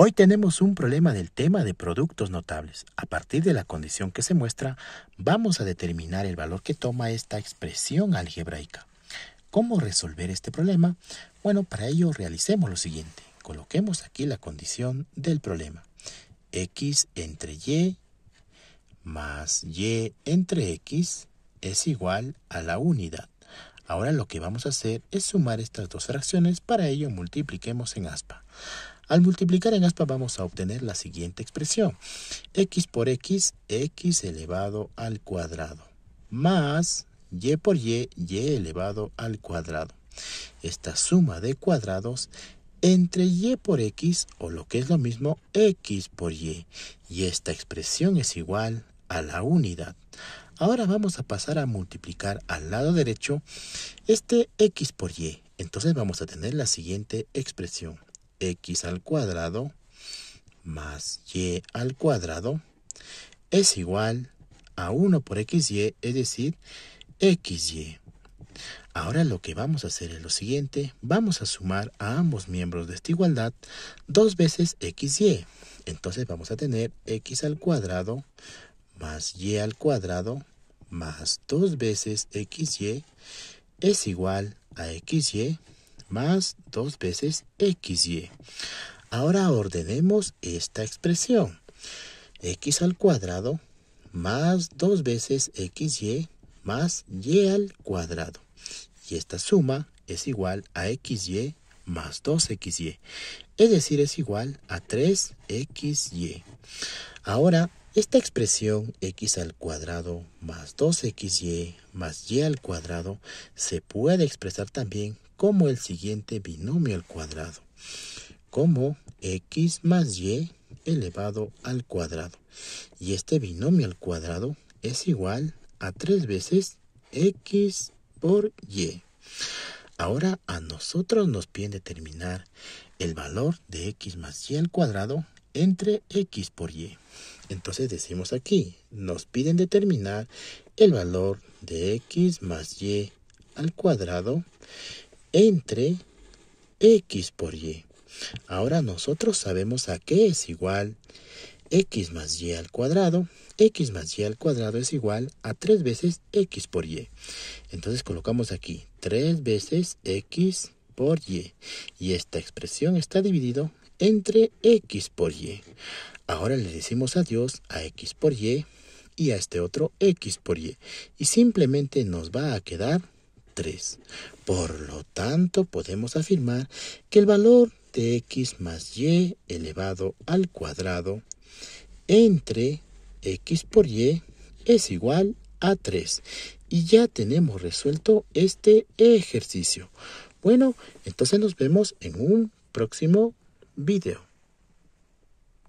Hoy tenemos un problema del tema de productos notables. A partir de la condición que se muestra, vamos a determinar el valor que toma esta expresión algebraica. ¿Cómo resolver este problema? Bueno, para ello realicemos lo siguiente. Coloquemos aquí la condición del problema. x entre y más y entre x es igual a la unidad. Ahora lo que vamos a hacer es sumar estas dos fracciones, para ello multipliquemos en aspa. Al multiplicar en aspa vamos a obtener la siguiente expresión. x por x, x elevado al cuadrado, más y por y, y elevado al cuadrado. Esta suma de cuadrados entre y por x, o lo que es lo mismo, x por y. Y esta expresión es igual a la unidad. Ahora vamos a pasar a multiplicar al lado derecho este x por y. Entonces vamos a tener la siguiente expresión x al cuadrado más y al cuadrado es igual a 1 por xy, es decir, xy. Ahora lo que vamos a hacer es lo siguiente, vamos a sumar a ambos miembros de esta igualdad dos veces xy. Entonces vamos a tener x al cuadrado más y al cuadrado más dos veces xy es igual a xy más dos veces xy. Ahora ordenemos esta expresión. x al cuadrado más dos veces xy más y al cuadrado. Y esta suma es igual a xy más 2xy. Es decir, es igual a 3xy. Ahora, esta expresión x al cuadrado más 2xy más y al cuadrado se puede expresar también como el siguiente binomio al cuadrado, como x más y elevado al cuadrado. Y este binomio al cuadrado es igual a tres veces x por y. Ahora a nosotros nos piden determinar el valor de x más y al cuadrado entre x por y. Entonces decimos aquí, nos piden determinar el valor de x más y al cuadrado entre x por y. Ahora nosotros sabemos a qué es igual x más y al cuadrado. x más y al cuadrado es igual a 3 veces x por y. Entonces colocamos aquí 3 veces x por y. Y esta expresión está dividido entre x por y. Ahora le decimos adiós a x por y y a este otro x por y. Y simplemente nos va a quedar 3. Por lo tanto, podemos afirmar que el valor de x más y elevado al cuadrado entre x por y es igual a 3. Y ya tenemos resuelto este ejercicio. Bueno, entonces nos vemos en un próximo video.